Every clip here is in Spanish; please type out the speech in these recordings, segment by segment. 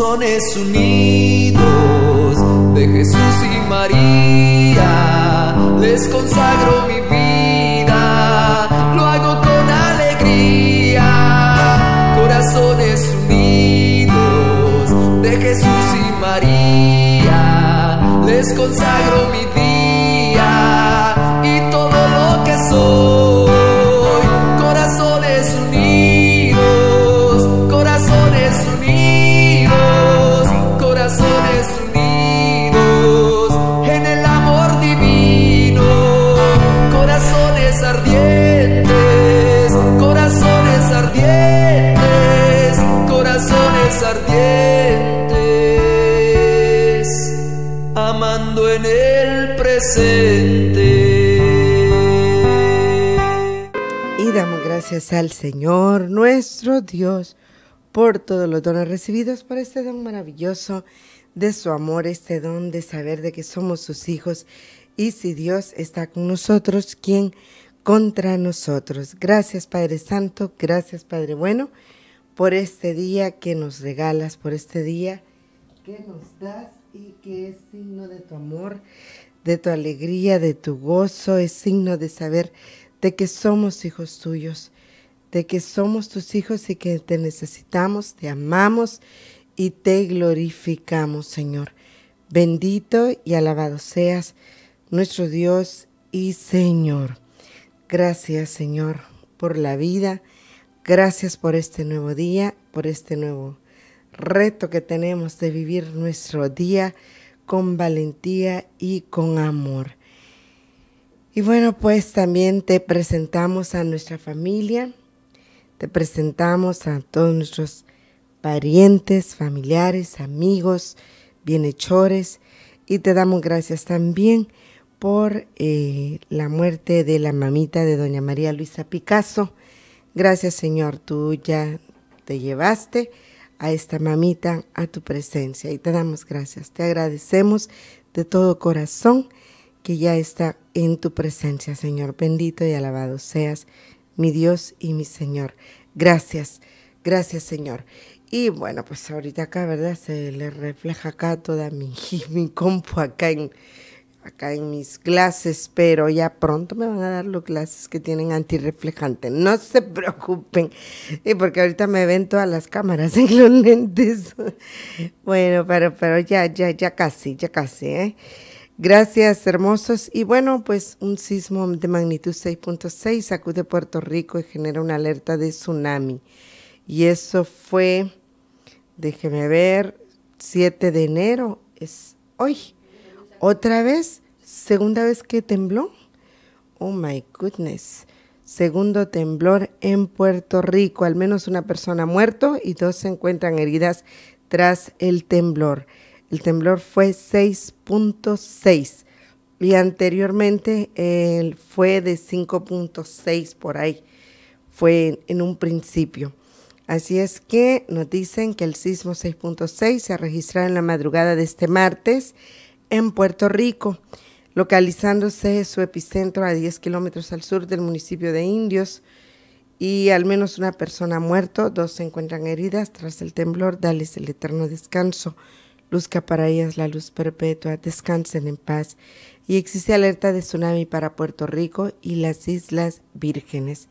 corazones unidos de Jesús y María. Les consagro mi vida, lo hago con alegría. Corazones unidos de Jesús y María. Les consagro mi vida. al Señor nuestro Dios por todos los dones recibidos, por este don maravilloso de su amor, este don de saber de que somos sus hijos y si Dios está con nosotros, ¿quién contra nosotros? Gracias Padre Santo, gracias Padre Bueno por este día que nos regalas, por este día que nos das y que es signo de tu amor, de tu alegría, de tu gozo, es signo de saber de que somos hijos tuyos de que somos tus hijos y que te necesitamos, te amamos y te glorificamos, Señor. Bendito y alabado seas nuestro Dios y Señor. Gracias, Señor, por la vida. Gracias por este nuevo día, por este nuevo reto que tenemos de vivir nuestro día con valentía y con amor. Y bueno, pues también te presentamos a nuestra familia, te presentamos a todos nuestros parientes, familiares, amigos, bienhechores y te damos gracias también por eh, la muerte de la mamita de doña María Luisa Picasso. Gracias Señor, tú ya te llevaste a esta mamita a tu presencia y te damos gracias, te agradecemos de todo corazón que ya está en tu presencia Señor, bendito y alabado seas mi Dios y mi Señor. Gracias, gracias Señor. Y bueno, pues ahorita acá, ¿verdad? Se le refleja acá toda mi, mi compu acá en, acá en mis clases, pero ya pronto me van a dar los clases que tienen antirreflejante. No se preocupen, y eh, porque ahorita me ven todas las cámaras en los lentes. bueno, pero, pero ya, ya, ya casi, ya casi, ¿eh? Gracias, hermosos. Y bueno, pues un sismo de magnitud 6.6 sacude Puerto Rico y genera una alerta de tsunami. Y eso fue, déjeme ver, 7 de enero, es hoy. Otra vez, segunda vez que tembló. Oh my goodness. Segundo temblor en Puerto Rico. Al menos una persona muerto y dos se encuentran heridas tras el temblor el temblor fue 6.6 y anteriormente fue de 5.6 por ahí, fue en, un principio. Así es que nos dicen que el sismo 6.6 se ha en la madrugada de este martes en Puerto Rico, localizándose su epicentro a 10 kilómetros al sur del municipio de Indios y al menos una persona ha muerto, dos se encuentran heridas tras el temblor, dales el eterno descanso. Luzca para ellas la luz perpetua, descansen en paz y existe alerta de tsunami para Puerto Rico y las Islas Vírgenes.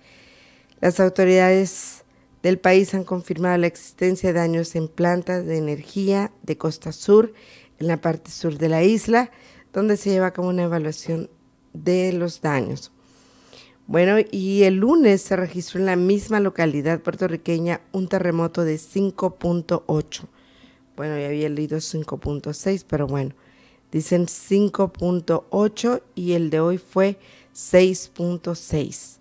Las autoridades del país han confirmado la existencia de daños en plantas de energía de Costa Sur, en la parte sur de la isla, donde se lleva como una evaluación de los daños. Bueno, y el lunes se registró en la misma localidad puertorriqueña un terremoto de 5.8. Bueno, ya había leído 5.6, pero bueno, dicen 5.8 y el de hoy fue 6.6.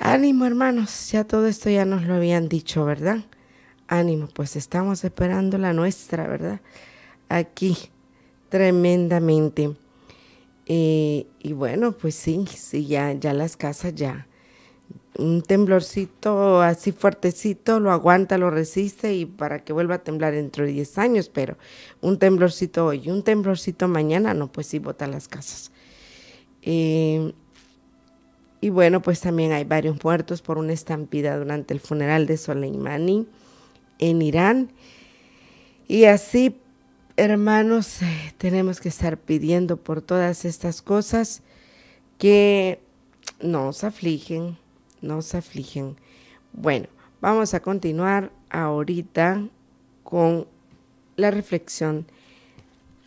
Ánimo, hermanos, ya todo esto ya nos lo habían dicho, ¿verdad? Ánimo, pues estamos esperando la nuestra, ¿verdad? Aquí, tremendamente. Eh, y bueno, pues sí, sí, ya, ya las casas ya un temblorcito así fuertecito, lo aguanta, lo resiste y para que vuelva a temblar dentro de 10 años, pero un temblorcito hoy, un temblorcito mañana, no, pues sí, botan las casas. Eh, y bueno, pues también hay varios muertos por una estampida durante el funeral de Soleimani en Irán. Y así, hermanos, eh, tenemos que estar pidiendo por todas estas cosas que nos afligen, nos afligen. Bueno, vamos a continuar ahorita con la reflexión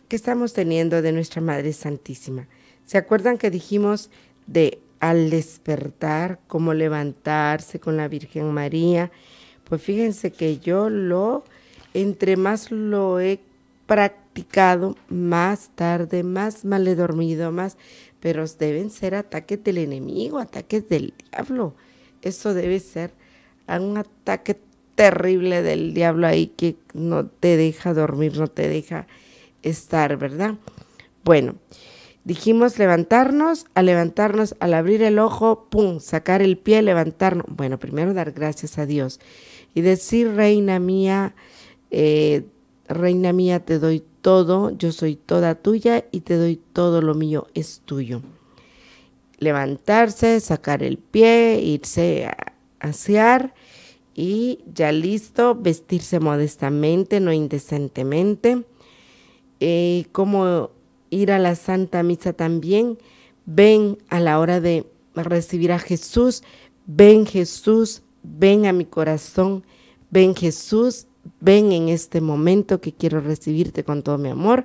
que estamos teniendo de nuestra Madre Santísima. ¿Se acuerdan que dijimos de al despertar, cómo levantarse con la Virgen María? Pues fíjense que yo lo, entre más lo he practicado, más tarde, más mal he dormido, más pero deben ser ataques del enemigo, ataques del diablo. Eso debe ser un ataque terrible del diablo ahí que no te deja dormir, no te deja estar, ¿verdad? Bueno, dijimos levantarnos, al levantarnos, al abrir el ojo, ¡pum!, sacar el pie, levantarnos. Bueno, primero dar gracias a Dios y decir, reina mía, eh, reina mía, te doy todo, yo soy toda tuya y te doy todo lo mío, es tuyo. Levantarse, sacar el pie, irse a asear y ya listo, vestirse modestamente, no indecentemente. Eh, como ir a la Santa Misa también, ven a la hora de recibir a Jesús, ven Jesús, ven a mi corazón, ven Jesús ven en este momento que quiero recibirte con todo mi amor,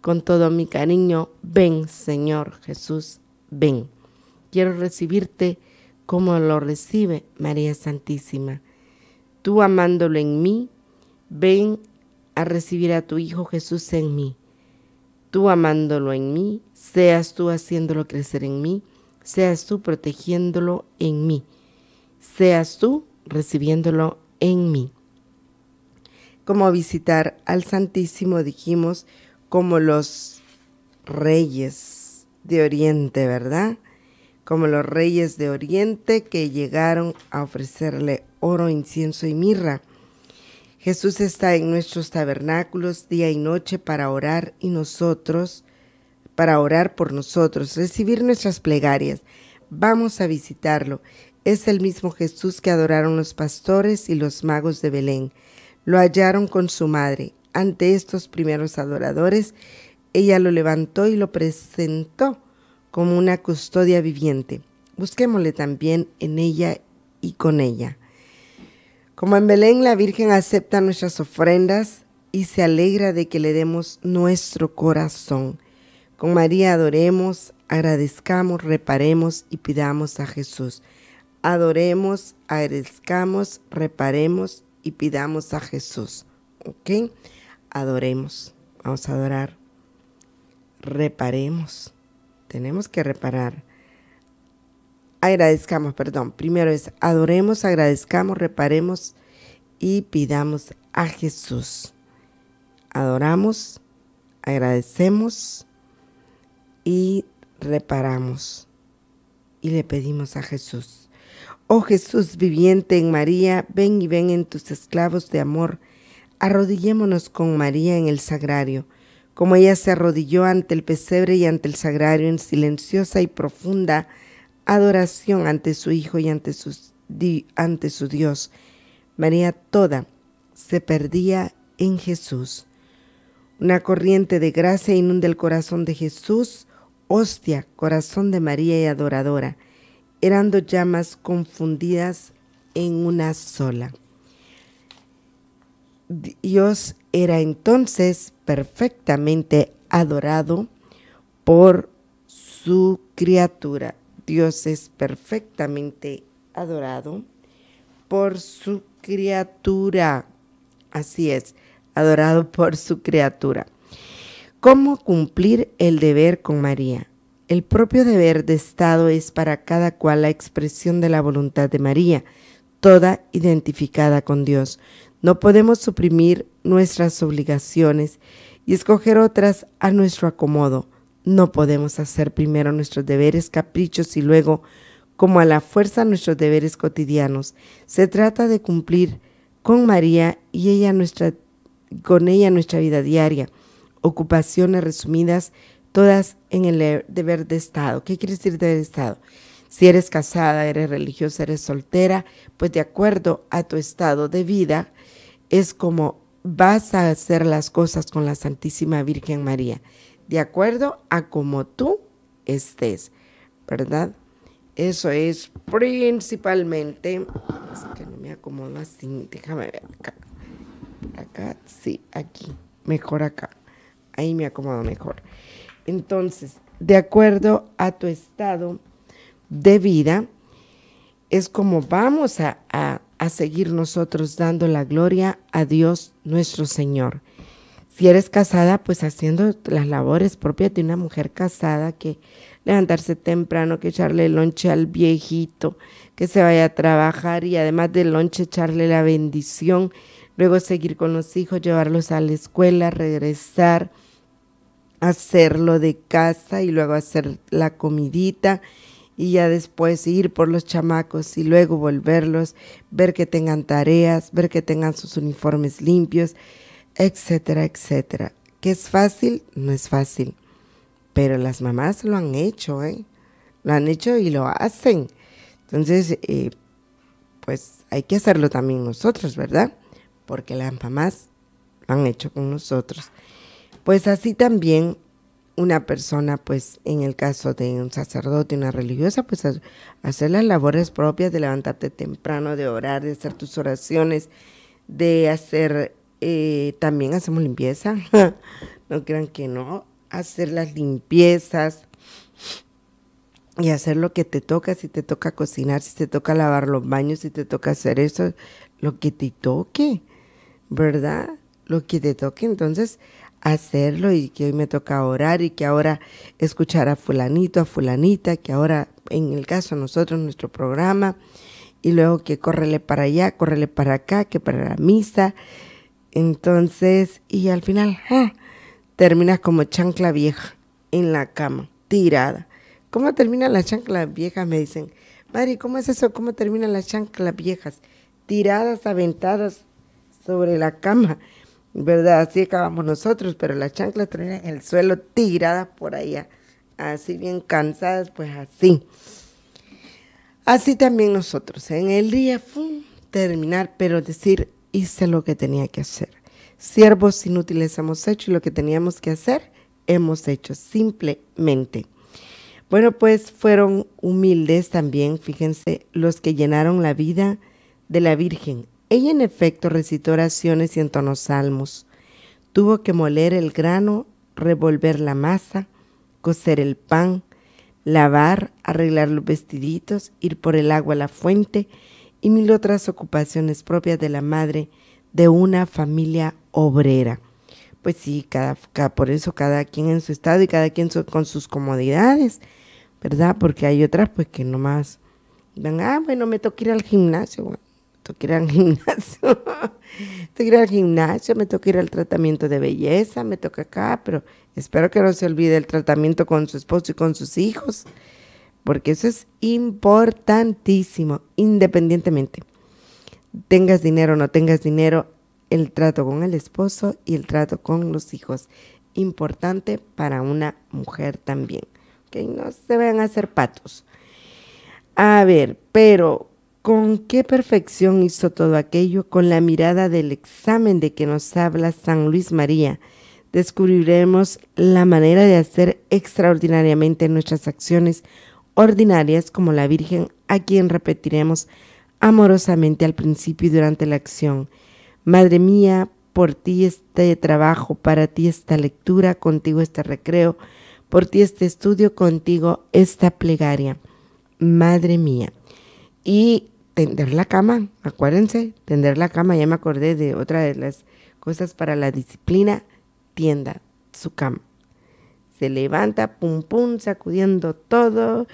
con todo mi cariño, ven Señor Jesús, ven. Quiero recibirte como lo recibe María Santísima. Tú amándolo en mí, ven a recibir a tu Hijo Jesús en mí. Tú amándolo en mí, seas tú haciéndolo crecer en mí, seas tú protegiéndolo en mí, seas tú recibiéndolo en mí como visitar al Santísimo, dijimos, como los reyes de Oriente, ¿verdad? Como los reyes de Oriente que llegaron a ofrecerle oro, incienso y mirra. Jesús está en nuestros tabernáculos día y noche para orar y nosotros, para orar por nosotros, recibir nuestras plegarias. Vamos a visitarlo. Es el mismo Jesús que adoraron los pastores y los magos de Belén. Lo hallaron con su madre. Ante estos primeros adoradores, ella lo levantó y lo presentó como una custodia viviente. Busquémosle también en ella y con ella. Como en Belén, la Virgen acepta nuestras ofrendas y se alegra de que le demos nuestro corazón. Con María adoremos, agradezcamos, reparemos y pidamos a Jesús. Adoremos, agradezcamos, reparemos y pidamos a Jesús. ¿Ok? Adoremos. Vamos a adorar. Reparemos. Tenemos que reparar. Agradezcamos, perdón. Primero es adoremos, agradezcamos, reparemos y pidamos a Jesús. Adoramos, agradecemos y reparamos. Y le pedimos a Jesús. Oh Jesús viviente en María, ven y ven en tus esclavos de amor. Arrodillémonos con María en el sagrario, como ella se arrodilló ante el pesebre y ante el sagrario en silenciosa y profunda adoración ante su Hijo y ante, su Dios. María toda se perdía en Jesús. Una corriente de gracia inunda el corazón de Jesús, hostia, corazón de María y adoradora eran dos llamas confundidas en una sola. Dios era entonces perfectamente adorado por su criatura. Dios es perfectamente adorado por su criatura. Así es, adorado por su criatura. ¿Cómo cumplir el deber con María? El propio deber de Estado es para cada cual la expresión de la voluntad de María, toda identificada con Dios. No podemos suprimir nuestras obligaciones y escoger otras a nuestro acomodo. No podemos hacer primero nuestros deberes caprichos y luego, como a la fuerza, nuestros deberes cotidianos. Se trata de cumplir con María y ella nuestra, con ella nuestra vida diaria, ocupaciones resumidas todas en el deber de Estado. ¿Qué quiere decir deber de Estado? Si eres casada, eres religiosa, eres soltera, pues de acuerdo a tu estado de vida, es como vas a hacer las cosas con la Santísima Virgen María, de acuerdo a como tú estés, ¿verdad? Eso es principalmente, es que no me acomodo así, déjame ver acá, acá, sí, aquí, mejor acá, ahí me acomodo mejor. Entonces, de acuerdo a tu estado de vida, es como vamos a, seguir nosotros dando la gloria a Dios nuestro Señor. Si eres casada, pues haciendo las labores propias de una mujer casada, que levantarse temprano, que echarle el lonche al viejito, que se vaya a trabajar y además del lonche echarle la bendición, luego seguir con los hijos, llevarlos a la escuela, regresar, hacerlo de casa y luego hacer la comidita y ya después ir por los chamacos y luego volverlos, ver que tengan tareas, ver que tengan sus uniformes limpios, etcétera, etcétera. ¿Que es fácil? No es fácil, pero las mamás lo han hecho, ¿eh? Lo han hecho y lo hacen. Entonces, eh, pues hay que hacerlo también nosotros, ¿verdad? Porque las mamás lo han hecho con nosotros. Pues así también una persona, pues en el caso de un sacerdote, una religiosa, pues hacer las labores propias de levantarte temprano, de orar, de hacer tus oraciones, de hacer, eh, también hacemos limpieza, no crean que no, hacer las limpiezas y hacer lo que te toca, si te toca cocinar, si te toca lavar los baños, si te toca hacer eso, lo que te toque, ¿verdad? Lo que te toque, entonces hacerlo y que hoy me toca orar y que ahora escuchar a fulanito, a fulanita, que ahora en el caso nosotros, nuestro programa, y luego que córrele para allá, córrele para acá, que para la misa. Entonces, y al final, ah, terminas como chancla vieja en la cama, tirada. ¿Cómo terminan las chanclas viejas? Me dicen, Mari, ¿cómo es eso? ¿Cómo terminan las chanclas viejas? Tiradas, aventadas sobre la cama ¿verdad? Así acabamos nosotros, pero las chanclas traían el suelo tiradas por allá, así bien cansadas, pues así. Así también nosotros. En el día fue terminar, pero decir, hice lo que tenía que hacer. Siervos inútiles hemos hecho y lo que teníamos que hacer, hemos hecho, simplemente. Bueno, pues fueron humildes también, fíjense, los que llenaron la vida de la Virgen ella en efecto recitó oraciones y entonó salmos. Tuvo que moler el grano, revolver la masa, cocer el pan, lavar, arreglar los vestiditos, ir por el agua a la fuente y mil otras ocupaciones propias de la madre de una familia obrera. Pues sí, cada, por eso cada quien en su estado y cada quien con sus comodidades, ¿verdad? Porque hay otras pues que nomás van, ah, bueno, me toca ir al gimnasio, bueno que ir al gimnasio, toca ir al gimnasio, me toca ir al tratamiento de belleza, me toca acá, pero espero que no se olvide el tratamiento con su esposo y con sus hijos, porque eso es importantísimo, independientemente. Tengas dinero o no tengas dinero, el trato con el esposo y el trato con los hijos. Importante para una mujer también. Que no se vayan a hacer patos. A ver, pero con qué perfección hizo todo aquello con la mirada del examen de que nos habla San Luis María. Descubriremos la manera de hacer extraordinariamente nuestras acciones ordinarias como la Virgen, a quien repetiremos amorosamente al principio y durante la acción. Madre mía, por ti este trabajo, para ti esta lectura, contigo este recreo, por ti este estudio, contigo esta plegaria. Madre mía. Y tender la cama, acuérdense, tender la cama, ya me acordé de otra de las cosas para la disciplina, tienda su cama. Se levanta, pum pum, sacudiendo todo,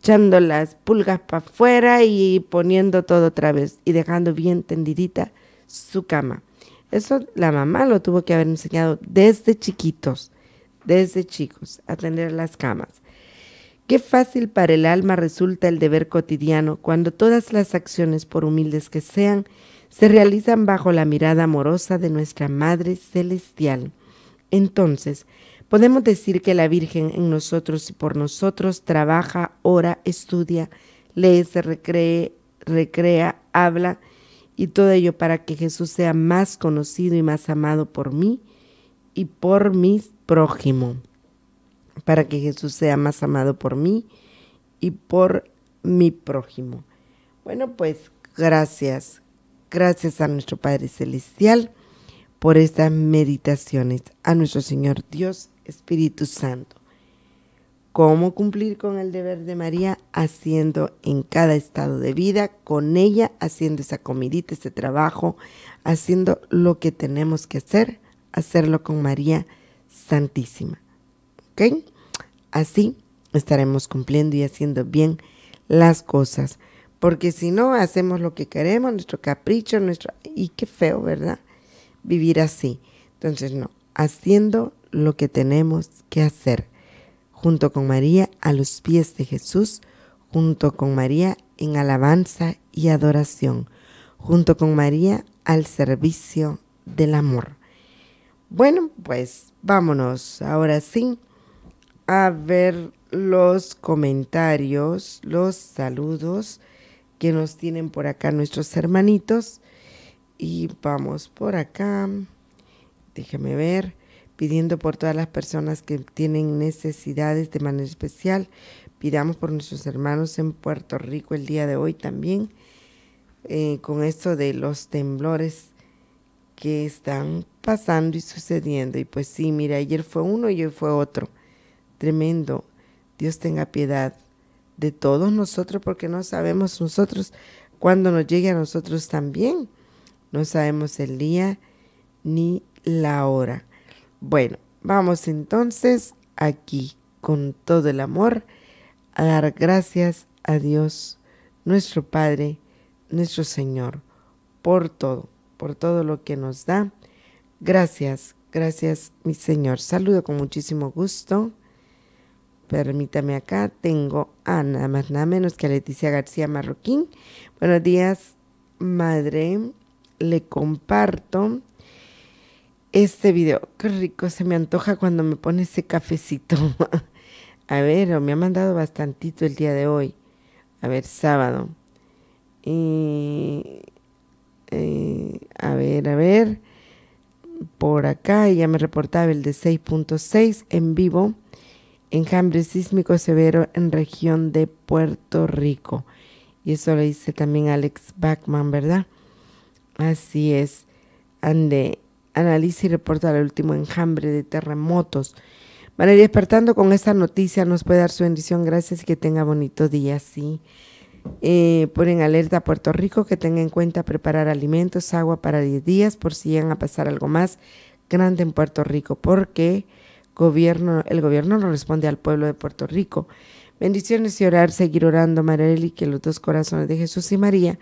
echando las pulgas para afuera y poniendo todo otra vez y dejando bien tendidita su cama. Eso la mamá lo tuvo que haber enseñado desde chiquitos, desde chicos, a tender las camas. Qué fácil para el alma resulta el deber cotidiano cuando todas las acciones, por humildes que sean, se realizan bajo la mirada amorosa de nuestra Madre Celestial. Entonces, podemos decir que la Virgen en nosotros y por nosotros trabaja, ora, estudia, lee, se recrea, habla, y todo ello para que Jesús sea más conocido y más amado por mí y por mis prójimos para que Jesús sea más amado por mí y por mi prójimo. Bueno, pues gracias, gracias a nuestro Padre Celestial por estas meditaciones, a nuestro Señor Dios Espíritu Santo. ¿Cómo cumplir con el deber de María? Haciendo en cada estado de vida, con ella, haciendo esa comidita, ese trabajo, haciendo lo que tenemos que hacer, hacerlo con María Santísima. ¿Ok? Así estaremos cumpliendo y haciendo bien las cosas. Porque si no, hacemos lo que queremos, nuestro capricho, nuestro... Y qué feo, ¿verdad? Vivir así. Entonces, no, haciendo lo que tenemos que hacer. Junto con María a los pies de Jesús, junto con María en alabanza y adoración, junto con María al servicio del amor. Bueno, pues vámonos ahora sí a ver los comentarios, los saludos que nos tienen por acá nuestros hermanitos. Y vamos por acá. Déjame ver. Pidiendo por todas las personas que tienen necesidades de manera especial. Pidamos por nuestros hermanos en Puerto Rico el día de hoy también. Eh, con esto de los temblores que están pasando y sucediendo. Y pues sí, mira, ayer fue uno y hoy fue otro. Tremendo. Dios tenga piedad de todos nosotros porque no sabemos nosotros cuándo nos llegue a nosotros también. No sabemos el día ni la hora. Bueno, vamos entonces aquí con todo el amor a dar gracias a Dios, nuestro Padre, nuestro Señor, por todo, por todo lo que nos da. Gracias, gracias mi Señor. Saludo con muchísimo gusto Permítame acá, tengo a nada más nada menos que a Leticia García Marroquín. Buenos días, madre. Le comparto este video. Qué rico se me antoja cuando me pone ese cafecito. a ver, me ha mandado bastantito el día de hoy. A ver, sábado. Eh, a ver, a ver. Por acá ya me reportaba el de 6.6 en vivo enjambre sísmico severo en región de Puerto Rico. Y eso lo dice también Alex Bachman, ¿verdad? Así es. Ande, analiza y reporta el último enjambre de terremotos. Van despertando con esta noticia, nos puede dar su bendición. Gracias y que tenga bonito día, sí. Eh, ponen alerta a Puerto Rico que tenga en cuenta preparar alimentos, agua para 10 días por si llega a pasar algo más grande en Puerto Rico, porque Gobierno, el gobierno no responde al pueblo de Puerto Rico. Bendiciones y orar, seguir orando, y que los dos corazones de Jesús y María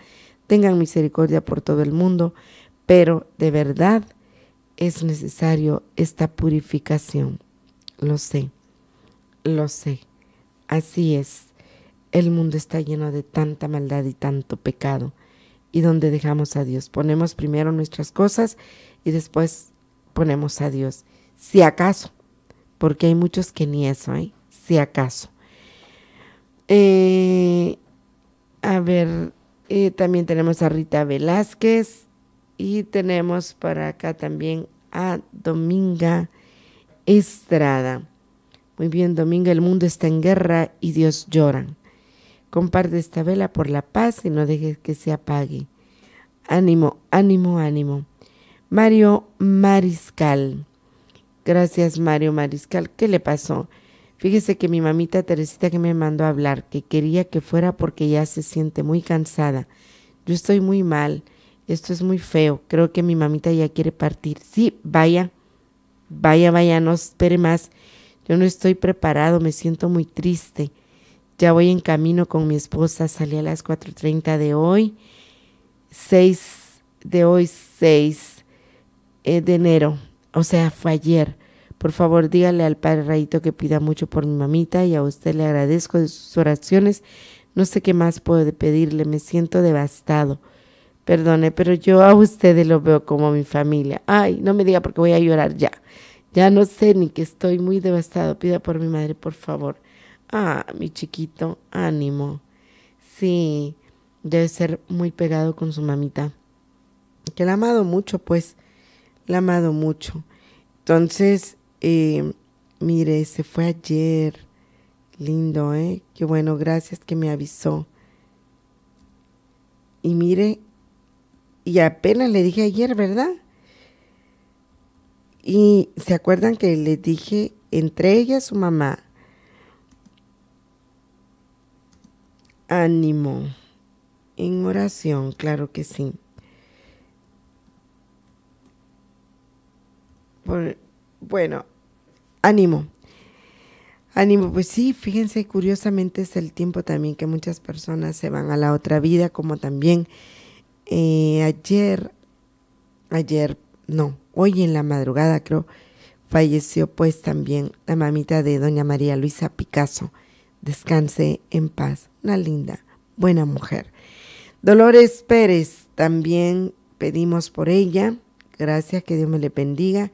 tengan misericordia por todo el mundo, pero de verdad es necesario esta purificación. Lo sé, lo sé. Así es. El mundo está lleno de tanta maldad y tanto pecado. Y donde dejamos a Dios, ponemos primero nuestras cosas y después ponemos a Dios, si acaso porque hay muchos que ni eso, hay, ¿eh? si acaso. Eh, a ver, eh, también tenemos a Rita Velázquez y tenemos para acá también a Dominga Estrada. Muy bien, Dominga, el mundo está en guerra y Dios llora. Comparte esta vela por la paz y no dejes que se apague. Ánimo, ánimo, ánimo. Mario Mariscal. Gracias, Mario Mariscal. ¿Qué le pasó? Fíjese que mi mamita Teresita que me mandó a hablar, que quería que fuera porque ya se siente muy cansada. Yo estoy muy mal. Esto es muy feo. Creo que mi mamita ya quiere partir. Sí, vaya. Vaya, vaya, no espere más. Yo no estoy preparado, me siento muy triste. Ya voy en camino con mi esposa. Salí a las 4.30 de hoy. 6 de hoy, 6 eh, de enero o sea, fue ayer. Por favor, dígale al padre Rayito que pida mucho por mi mamita y a usted le agradezco de sus oraciones. No sé qué más puedo pedirle, me siento devastado. Perdone, pero yo a ustedes lo veo como mi familia. Ay, no me diga porque voy a llorar ya. Ya no sé ni que estoy muy devastado. Pida por mi madre, por favor. Ah, mi chiquito, ánimo. Sí, debe ser muy pegado con su mamita. Que la ha amado mucho, pues la amado mucho. Entonces, eh, mire, se fue ayer. Lindo, ¿eh? Qué bueno, gracias que me avisó. Y mire, y apenas le dije ayer, ¿verdad? Y se acuerdan que le dije, entre ella su mamá, ánimo, en oración, claro que sí. bueno, ánimo. Ánimo, pues sí, fíjense, curiosamente es el tiempo también que muchas personas se van a la otra vida, como también eh, ayer, ayer, no, hoy en la madrugada creo, falleció pues también la mamita de doña María Luisa Picasso. Descanse en paz, una linda, buena mujer. Dolores Pérez, también pedimos por ella, gracias, que Dios me le bendiga.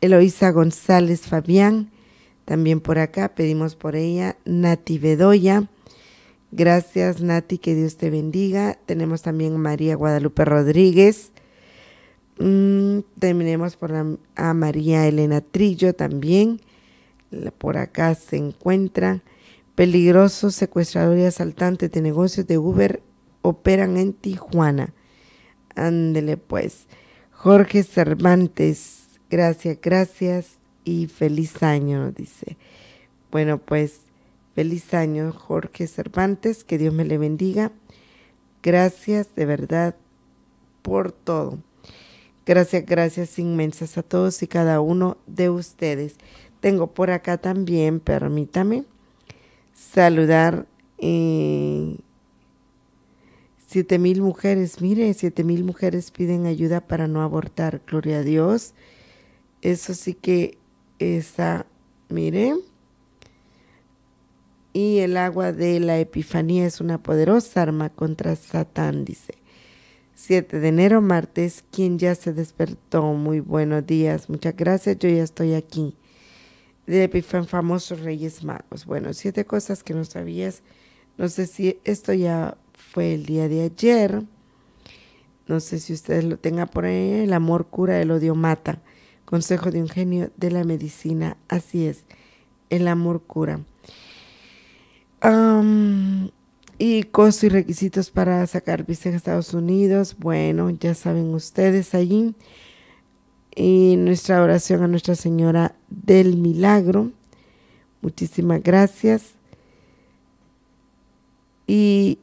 Eloisa González Fabián, también por acá, pedimos por ella, Nati Bedoya. Gracias Nati, que Dios te bendiga. Tenemos también María Guadalupe Rodríguez. Mm, terminemos por a María Elena Trillo también. por acá se encuentra. Peligrosos secuestradores y asaltantes de negocios de Uber operan en Tijuana. Ándele pues. Jorge Cervantes, Gracias, gracias y feliz año, dice. Bueno, pues feliz año, Jorge Cervantes, que Dios me le bendiga. Gracias de verdad por todo. Gracias, gracias inmensas a todos y cada uno de ustedes. Tengo por acá también, permítame, saludar eh, siete mil mujeres. Mire, siete mil mujeres piden ayuda para no abortar. Gloria a Dios. Eso sí que está, miren. Y el agua de la Epifanía es una poderosa arma contra Satán, dice. 7 de enero, martes, quien ya se despertó. Muy buenos días, muchas gracias, yo ya estoy aquí. De Epifan, famosos Reyes Magos. Bueno, siete cosas que no sabías. No sé si esto ya fue el día de ayer. No sé si ustedes lo tengan por ahí. El amor cura, el odio mata. Consejo de un genio de la medicina. Así es, el amor cura. y costo y requisitos para sacar visa a Estados Unidos. Bueno, ya saben ustedes allí. Y nuestra oración a Nuestra Señora del Milagro. Muchísimas gracias. Y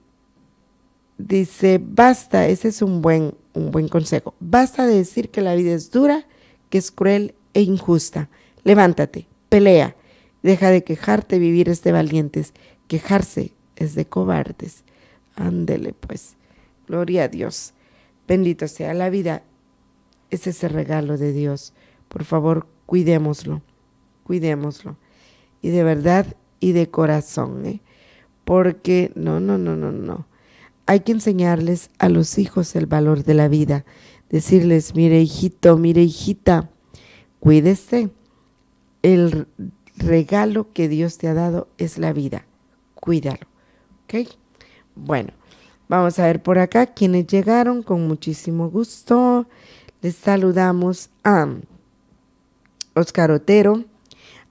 dice, basta, ese es un buen, un buen consejo. Basta de decir que la vida es dura que es cruel e injusta. Levántate, pelea, deja de quejarte, vivir es de valientes, quejarse es de cobardes. Ándele pues, gloria a Dios, bendito sea la vida, es ese regalo de Dios, por favor, cuidémoslo, cuidémoslo, y de verdad y de corazón, ¿eh? porque no, no, no, no, no. Hay que enseñarles a los hijos el valor de la vida decirles, mire hijito, mire hijita, cuídese. El regalo que Dios te ha dado es la vida. Cuídalo. ¿Ok? Bueno, vamos a ver por acá quienes llegaron con muchísimo gusto. Les saludamos a Oscar Otero,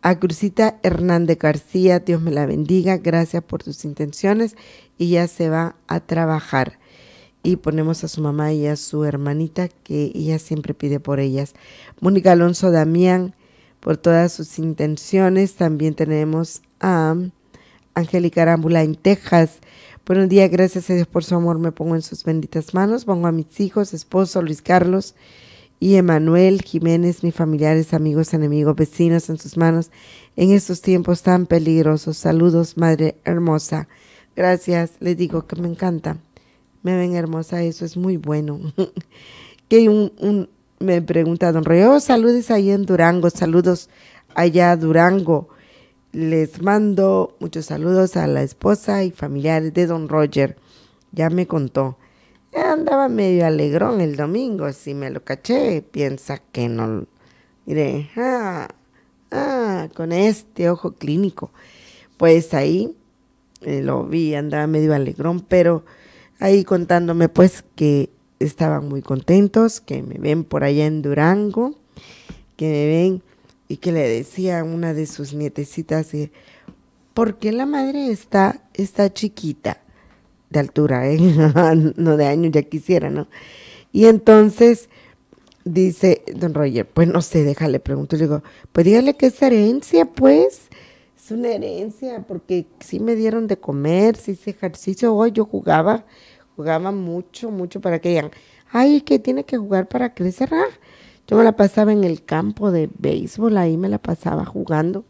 a Cruzita Hernández García, Dios me la bendiga, gracias por tus intenciones y ya se va a trabajar y ponemos a su mamá y a su hermanita que ella siempre pide por ellas. Mónica Alonso Damián, por todas sus intenciones. También tenemos a Angélica Arámbula en Texas. Buenos días, gracias a Dios por su amor. Me pongo en sus benditas manos. Pongo a mis hijos, esposo Luis Carlos y Emanuel Jiménez, mis familiares, amigos, enemigos, vecinos en sus manos en estos tiempos tan peligrosos. Saludos, Madre Hermosa. Gracias, les digo que me encanta. Me ven hermosa, eso es muy bueno. que un, me pregunta don Roger, oh, saludos ahí en Durango, saludos allá Durango. Les mando muchos saludos a la esposa y familiares de don Roger. Ya me contó. Andaba medio alegrón el domingo, si me lo caché, piensa que no. Mire, ah, ah, con este ojo clínico. Pues ahí eh, lo vi, andaba medio alegrón, pero ahí contándome pues que estaban muy contentos, que me ven por allá en Durango, que me ven y que le decía a una de sus nietecitas eh, ¿por qué la madre está, está chiquita? De altura, ¿eh? no de año, ya quisiera, ¿no? Y entonces dice don Roger, pues no sé, déjale, pregunto, le digo, pues dígale que es herencia, pues, es una herencia, porque sí me dieron de comer, sí hice ejercicio. Hoy yo jugaba, jugaba mucho, mucho para que digan, ay, que tiene que jugar para crecer. Ah, yo me la pasaba en el campo de béisbol, ahí me la pasaba jugando.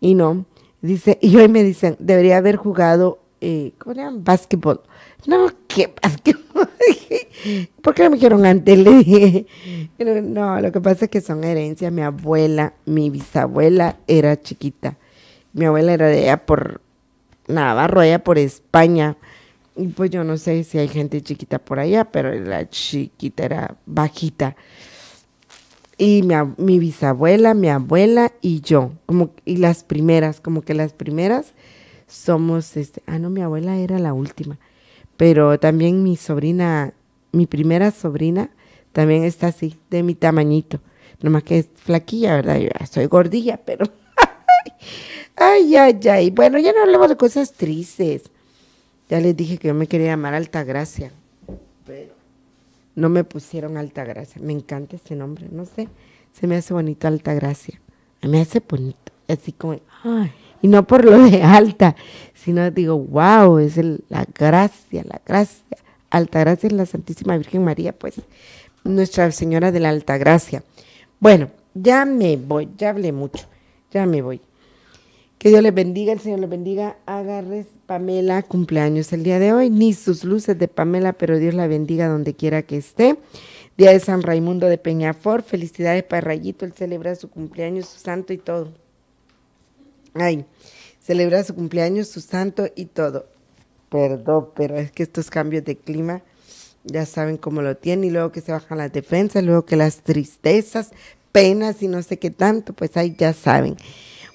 Y no, dice, y hoy me dicen, debería haber jugado, eh, ¿cómo le llaman? Básquetbol. No, ¿qué básquetbol? ¿Por qué no me dijeron antes? Le dije, no, lo que pasa es que son herencias. Mi abuela, mi bisabuela era chiquita mi abuela era de allá por Navarro, allá por España. Y pues yo no sé si hay gente chiquita por allá, pero la chiquita era bajita. Y mi, bisabuela, mi abuela y yo, como, y las primeras, como que las primeras somos, este, ah, no, mi abuela era la última, pero también mi sobrina, mi primera sobrina, también está así, de mi tamañito, nomás que es flaquilla, ¿verdad? Yo soy gordilla, pero... Ay, ay, ay. Bueno, ya no hablamos de cosas tristes. Ya les dije que yo me quería llamar Altagracia. Pero no me pusieron Altagracia. Me encanta este nombre, no sé. Se me hace bonito Altagracia. Me hace bonito. Así como, ay. Y no por lo de alta, sino digo, wow, es la gracia, la gracia. Gracia es la Santísima Virgen María, pues Nuestra Señora de la Altagracia. Bueno, ya me voy, ya hablé mucho, ya me voy. Que Dios les bendiga, el Señor les bendiga. Agarres Pamela cumpleaños el día de hoy, ni sus luces de Pamela, pero Dios la bendiga donde quiera que esté. Día de San Raimundo de Peñafort, felicidades para Rayito, él celebra su cumpleaños, su santo y todo. Ay, celebra su cumpleaños, su santo y todo. Perdón, pero es que estos cambios de clima ya saben cómo lo tienen y luego que se bajan las defensas, luego que las tristezas, penas y no sé qué tanto, pues ahí ya saben.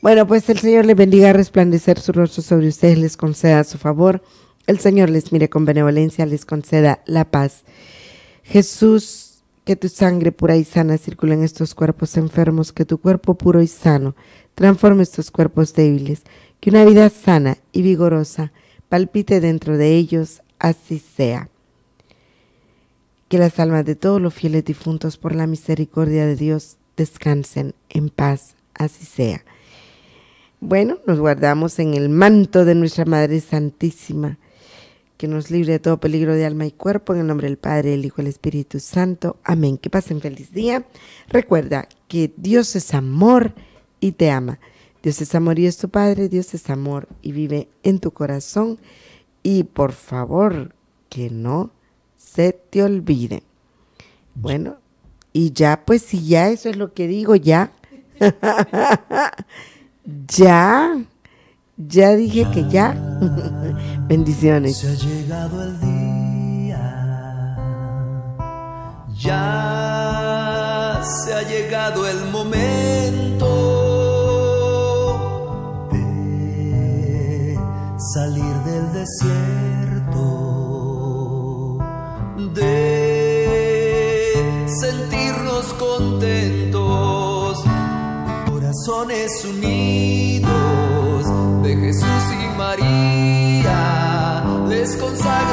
Bueno, pues el Señor les bendiga, a resplandecer su rostro sobre ustedes, les conceda su favor. El Señor les mire con benevolencia, les conceda la paz. Jesús, que tu sangre pura y sana circule en estos cuerpos enfermos, que tu cuerpo puro y sano transforme estos cuerpos débiles, que una vida sana y vigorosa palpite dentro de ellos, así sea. Que las almas de todos los fieles difuntos por la misericordia de Dios descansen en paz, así sea. Bueno, nos guardamos en el manto de nuestra Madre Santísima, que nos libre de todo peligro de alma y cuerpo, en el nombre del Padre, el Hijo y el Espíritu Santo. Amén. Que pasen feliz día. Recuerda que Dios es amor y te ama. Dios es amor y es tu Padre, Dios es amor y vive en tu corazón. Y por favor, que no se te olvide. Bueno, y ya, pues si ya eso es lo que digo, ya. Ya, ya dije que ya. Bendiciones. Se ha llegado el día. Ya se ha llegado el momento de salir del desierto, de sentirnos contentos unidos de Jesús y María les consagra.